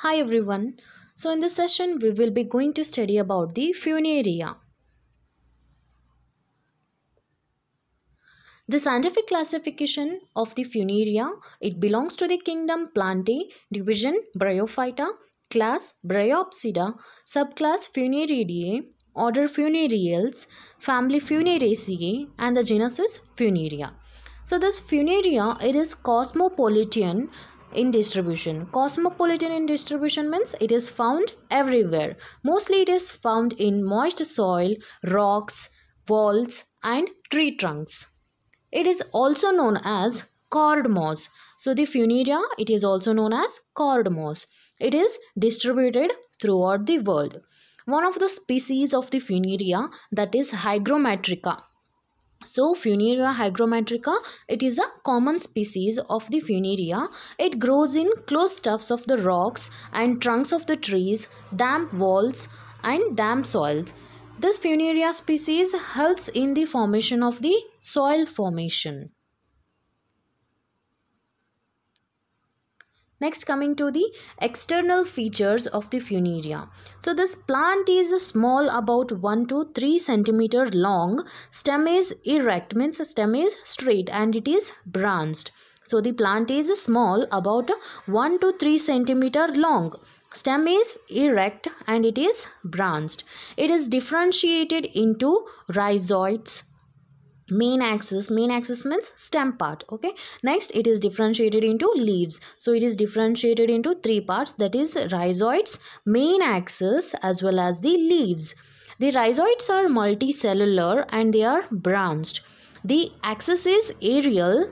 Hi everyone. So in this session we will be going to study about the Funaria. The scientific classification of the Funaria it belongs to the kingdom Plantae, division Bryophyta, class Bryopsida, subclass Funariidae, order Funarials, family Funeraceae, and the genus is So this Funaria it is cosmopolitan in distribution. Cosmopolitan in distribution means it is found everywhere. Mostly it is found in moist soil, rocks, walls and tree trunks. It is also known as cord moss. So the Funeria, it is also known as cord moss. It is distributed throughout the world. One of the species of the Funeria that is Hygrometrica. So Funeria hygrometrica, it is a common species of the Funeria. It grows in close tufts of the rocks and trunks of the trees, damp walls and damp soils. This Funeria species helps in the formation of the soil formation. Next coming to the external features of the Funeria. So this plant is small about 1 to 3 centimeter long. Stem is erect means stem is straight and it is branched. So the plant is small about 1 to 3 centimeter long. Stem is erect and it is branched. It is differentiated into rhizoids, Main axis main axis means stem part okay next it is differentiated into leaves so it is differentiated into three parts that is rhizoids main axis as well as the leaves the rhizoids are multicellular and they are branched the axis is aerial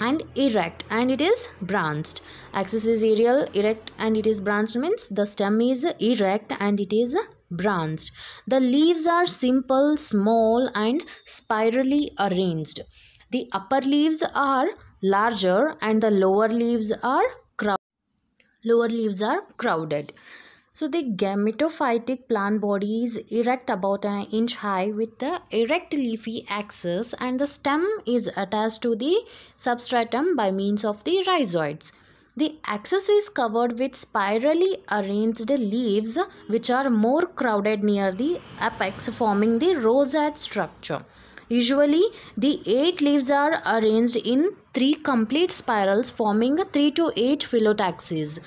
and erect and it is branched axis is aerial erect and it is branched means the stem is erect and it is branched. The leaves are simple, small and spirally arranged. The upper leaves are larger and the lower leaves are crowded. Lower leaves are crowded. So the gametophytic plant body is erect about an inch high with the erect leafy axis and the stem is attached to the substratum by means of the rhizoids. The axis is covered with spirally arranged leaves which are more crowded near the apex forming the rosette structure. Usually the 8 leaves are arranged in 3 complete spirals forming 3 to 8 phyllotaxis.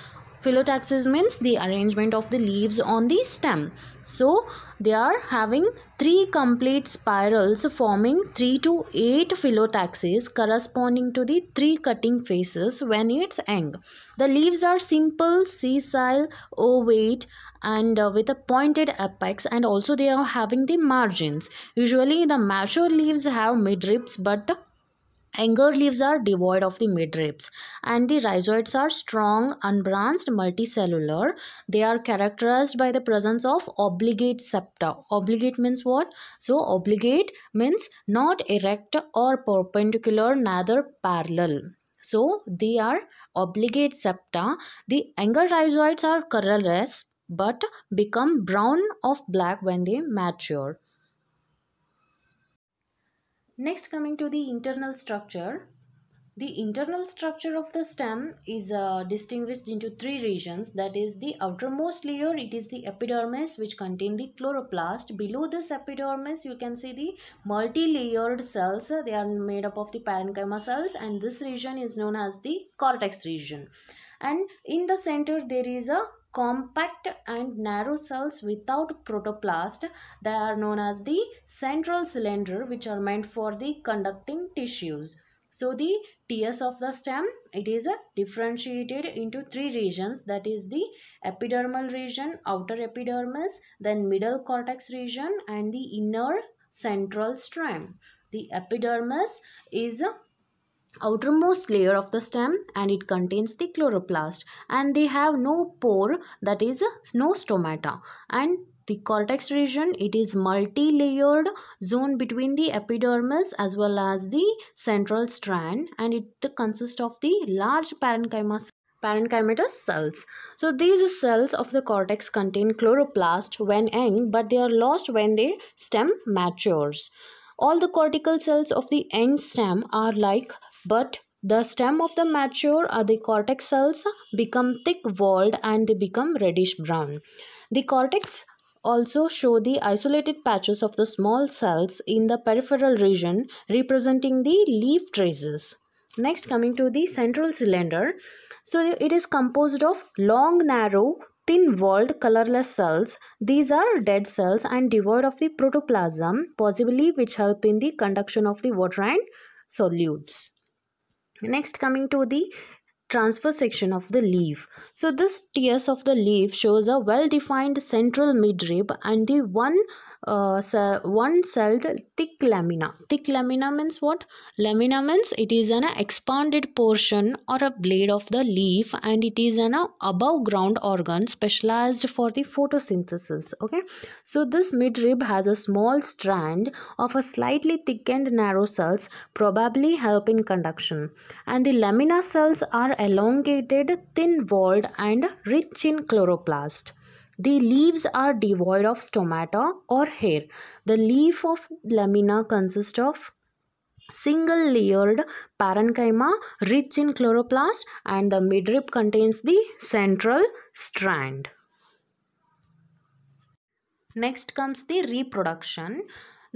Phyllotaxis means the arrangement of the leaves on the stem. So they are having three complete spirals forming three to eight phyllotaxis corresponding to the three cutting faces when it's young. The leaves are simple, sessile, ovate and uh, with a pointed apex and also they are having the margins. Usually the mature leaves have midribs but Anger leaves are devoid of the midribs and the rhizoids are strong, unbranched, multicellular. They are characterized by the presence of obligate septa. Obligate means what? So obligate means not erect or perpendicular, neither parallel. So they are obligate septa. The anger rhizoids are colorless but become brown of black when they mature. Next coming to the internal structure. The internal structure of the stem is uh, distinguished into three regions that is the outermost layer it is the epidermis which contain the chloroplast below this epidermis you can see the multi-layered cells they are made up of the parenchyma cells and this region is known as the cortex region and in the center there is a compact and narrow cells without protoplast they are known as the central cylinder which are meant for the conducting tissues. So the TS of the stem, it is differentiated into three regions that is the epidermal region, outer epidermis, then middle cortex region and the inner central stem. The epidermis is outermost layer of the stem and it contains the chloroplast and they have no pore that is no stomata and the cortex region it is multi-layered zone between the epidermis as well as the central strand and it consists of the large parenchyma parenchymatous cells. So these cells of the cortex contain chloroplast when young but they are lost when the stem matures. All the cortical cells of the end stem are like but the stem of the mature are the cortex cells become thick walled and they become reddish brown. The cortex also show the isolated patches of the small cells in the peripheral region representing the leaf traces. Next coming to the central cylinder. So it is composed of long narrow thin-walled colorless cells. These are dead cells and devoid of the protoplasm possibly which help in the conduction of the water and solutes. Next coming to the transfer section of the leaf. So this tears of the leaf shows a well-defined central midrib and the one uh, so one celled thick lamina thick lamina means what lamina means it is an expanded portion or a blade of the leaf and it is an above ground organ specialized for the photosynthesis okay so this midrib has a small strand of a slightly thickened narrow cells probably help in conduction and the lamina cells are elongated thin walled and rich in chloroplast the leaves are devoid of stomata or hair. The leaf of lamina consists of single layered parenchyma rich in chloroplast and the midrib contains the central strand. Next comes the reproduction.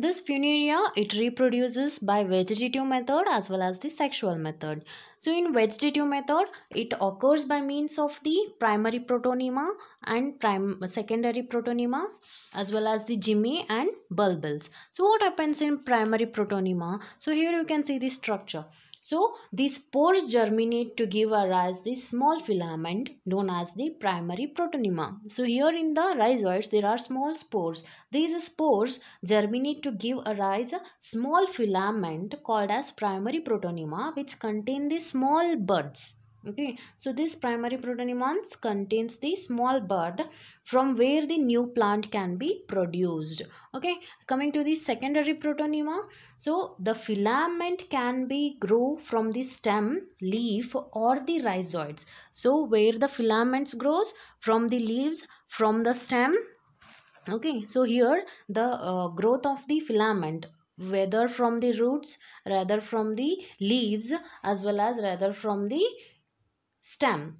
This funeria, it reproduces by vegetative method as well as the sexual method. So in vegetative method, it occurs by means of the primary protonema and prim secondary protonema as well as the gemmae and bulbils. So what happens in primary protonema? So here you can see the structure. So these spores germinate to give arise the small filament known as the primary protonema. So here in the rhizoids there are small spores. These spores germinate to give arise a small filament called as primary protonema which contain the small buds okay so this primary protonimons contains the small bud from where the new plant can be produced okay coming to the secondary protonema so the filament can be grow from the stem leaf or the rhizoids so where the filaments grows from the leaves from the stem okay so here the uh, growth of the filament whether from the roots rather from the leaves as well as rather from the stem.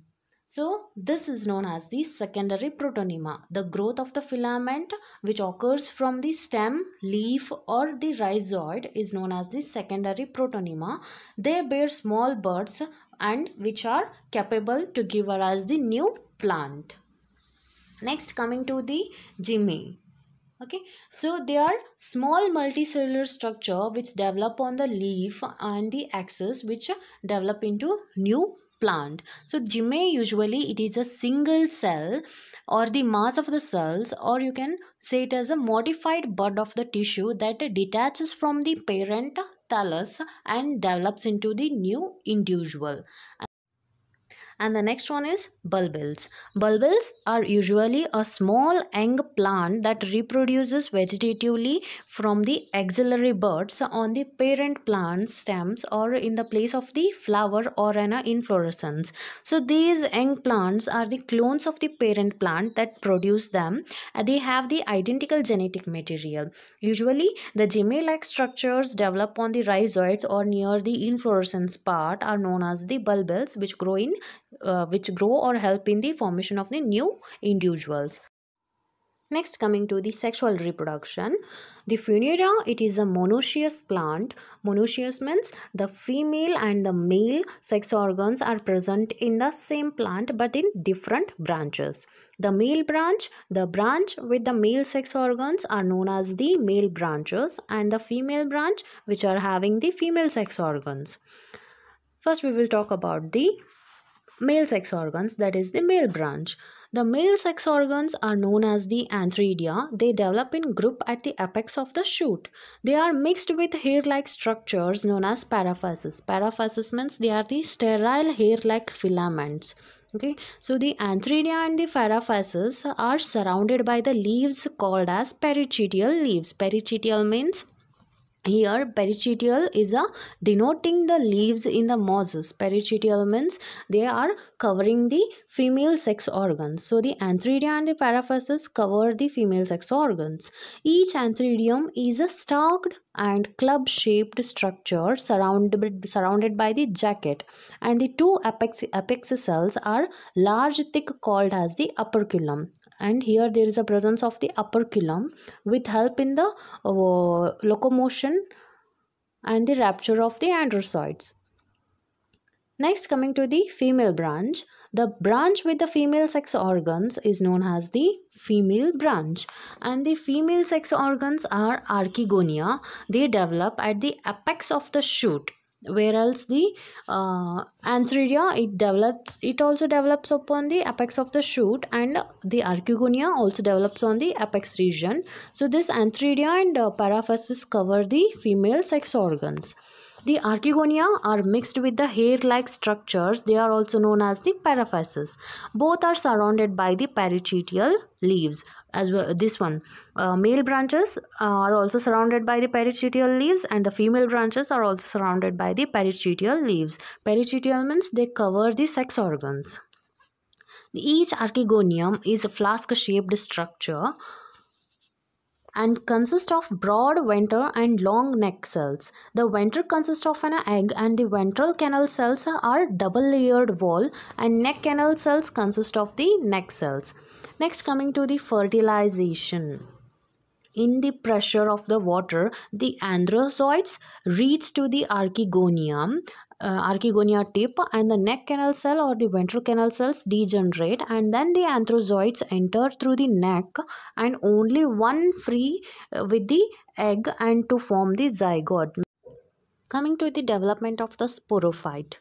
So this is known as the secondary protonema, the growth of the filament which occurs from the stem, leaf or the rhizoid is known as the secondary protonema. They bear small buds and which are capable to give rise the new plant. Next coming to the gemmae okay so they are small multicellular structure which develop on the leaf and the axis which develop into new plant. So Gymnae usually it is a single cell or the mass of the cells or you can say it as a modified bud of the tissue that detaches from the parent thallus and develops into the new individual and the next one is bulbils bulbils are usually a small young plant that reproduces vegetatively from the axillary buds on the parent plant stems or in the place of the flower or an inflorescence so these young plants are the clones of the parent plant that produce them uh, they have the identical genetic material usually the gemma-like structures develop on the rhizoids or near the inflorescence part are known as the bulbils which grow in uh, which grow or help in the formation of the new individuals. Next coming to the sexual reproduction. The funera, it is a monoecious plant. Monoecious means the female and the male sex organs are present in the same plant but in different branches. The male branch, the branch with the male sex organs are known as the male branches and the female branch which are having the female sex organs. First we will talk about the male sex organs, that is the male branch. The male sex organs are known as the anthridia. They develop in group at the apex of the shoot. They are mixed with hair-like structures known as paraphyses. Paraphyses means they are the sterile hair-like filaments. Okay, so the anthridia and the paraphyses are surrounded by the leaves called as perichetial leaves. Perichetial means here perichetial is a denoting the leaves in the mosses perichetial means they are covering the female sex organs so the antheridia and the paraphysis cover the female sex organs each antheridium is a stalked and club shaped structure surrounded surrounded by the jacket and the two apex apex cells are large thick called as the operculum and here there is a presence of the operculum with help in the uh, locomotion and the rapture of the androsoids. Next coming to the female branch. The branch with the female sex organs is known as the female branch and the female sex organs are archegonia. They develop at the apex of the shoot where else the uh, antheridia it develops it also develops upon the apex of the shoot and the archegonia also develops on the apex region so this antheridia and uh, paraphysis cover the female sex organs the archegonia are mixed with the hair-like structures. They are also known as the paraphysis. Both are surrounded by the parachetial leaves as well this one uh, male branches uh, are also surrounded by the perichetial leaves and the female branches are also surrounded by the perichetial leaves perichetial means they cover the sex organs each archegonium is a flask shaped structure and consists of broad ventral and long neck cells. The ventral consists of an egg and the ventral canal cells are double layered wall and neck canal cells consist of the neck cells. Next coming to the fertilization. In the pressure of the water, the androzoids reach to the archegonium, uh, archegonia tip and the neck canal cell or the ventral canal cells degenerate and then the anthrozoids enter through the neck and only one free uh, with the egg and to form the zygote. Coming to the development of the sporophyte.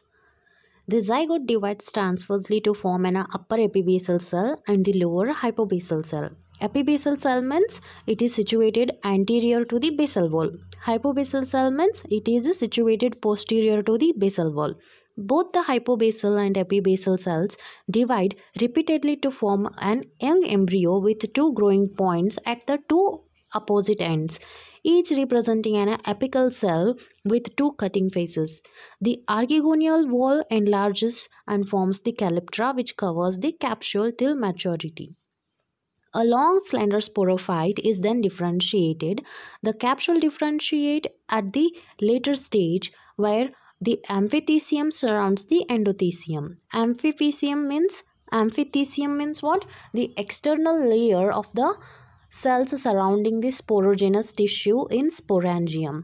The zygote divides transversely to form an upper epibasal cell and the lower hypobasal cell. Epibasal cell means it is situated anterior to the basal wall. Hypobasal cell means it is situated posterior to the basal wall. Both the hypobasal and epibasal cells divide repeatedly to form an young embryo with two growing points at the two opposite ends each representing an apical cell with two cutting faces. The archegonial wall enlarges and forms the calyptra which covers the capsule till maturity. A long slender sporophyte is then differentiated. The capsule differentiate at the later stage where the amphithecium surrounds the endothecium. Amphithecium means amphithecium means what? The external layer of the cells surrounding the sporogenous tissue in sporangium.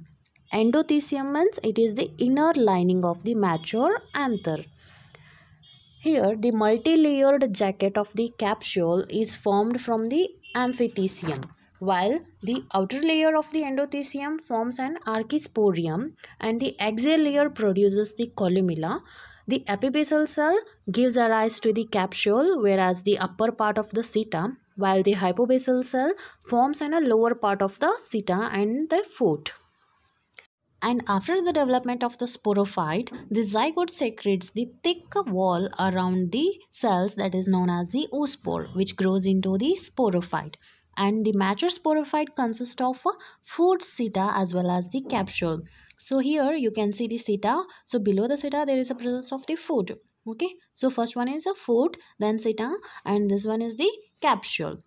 Endothecium means it is the inner lining of the mature anther. Here the multi-layered jacket of the capsule is formed from the amphithecium while the outer layer of the endothecium forms an archisporium and the axial layer produces the columella. The epibasal cell gives a rise to the capsule whereas the upper part of the seta while the hypobasal cell forms in a lower part of the seta and the foot. And after the development of the sporophyte, the zygote secretes the thick wall around the cells that is known as the oospore, which grows into the sporophyte. And the mature sporophyte consists of a food seta as well as the capsule. So here you can see the seta. So below the seta there is a presence of the food okay so first one is a foot then seta and this one is the capsule.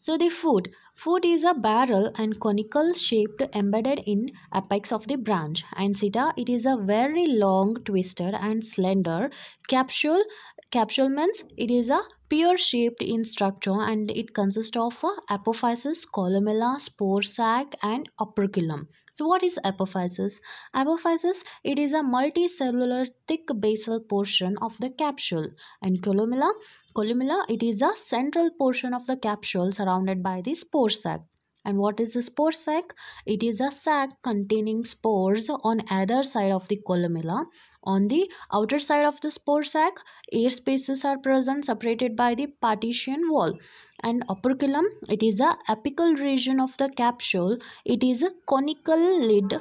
So the foot. Foot is a barrel and conical shaped embedded in apex of the branch. And sita, it is a very long, twisted and slender capsule. Capsule means it is a Spear-shaped in structure and it consists of uh, apophysis, columella, spore sac and operculum. So what is apophysis? Apophysis, it is a multicellular thick basal portion of the capsule and columella, columella, it is a central portion of the capsule surrounded by the spore sac. And what is a spore sac? It is a sac containing spores on either side of the columella on the outer side of the spore sac, air spaces are present separated by the partition wall. And operculum, it is the apical region of the capsule. It is a conical lid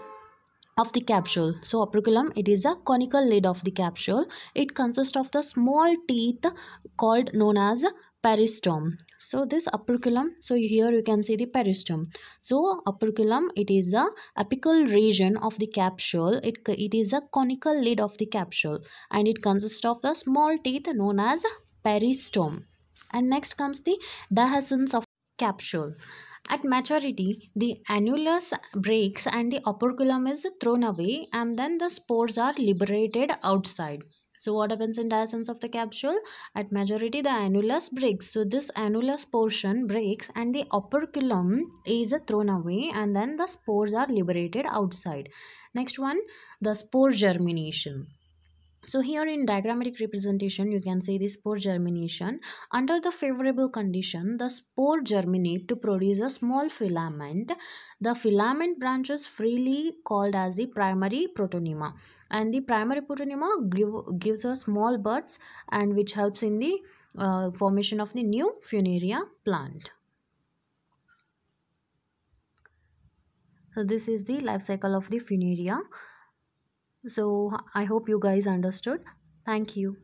of the capsule. So operculum, it is a conical lid of the capsule. It consists of the small teeth called known as peristome so this operculum so here you can see the peristome so operculum it is a apical region of the capsule it it is a conical lid of the capsule and it consists of the small teeth known as peristome and next comes the dehiscence of capsule at maturity, the annulus breaks and the operculum is thrown away and then the spores are liberated outside. So what happens in dehiscence of the capsule? At majority the annulus breaks. So this annulus portion breaks and the operculum is thrown away and then the spores are liberated outside. Next one, the spore germination so here in diagrammatic representation you can see the spore germination under the favorable condition the spore germinate to produce a small filament the filament branches freely called as the primary protonema and the primary protonema give, gives us small buds and which helps in the uh, formation of the new funaria plant so this is the life cycle of the funaria so I hope you guys understood. Thank you.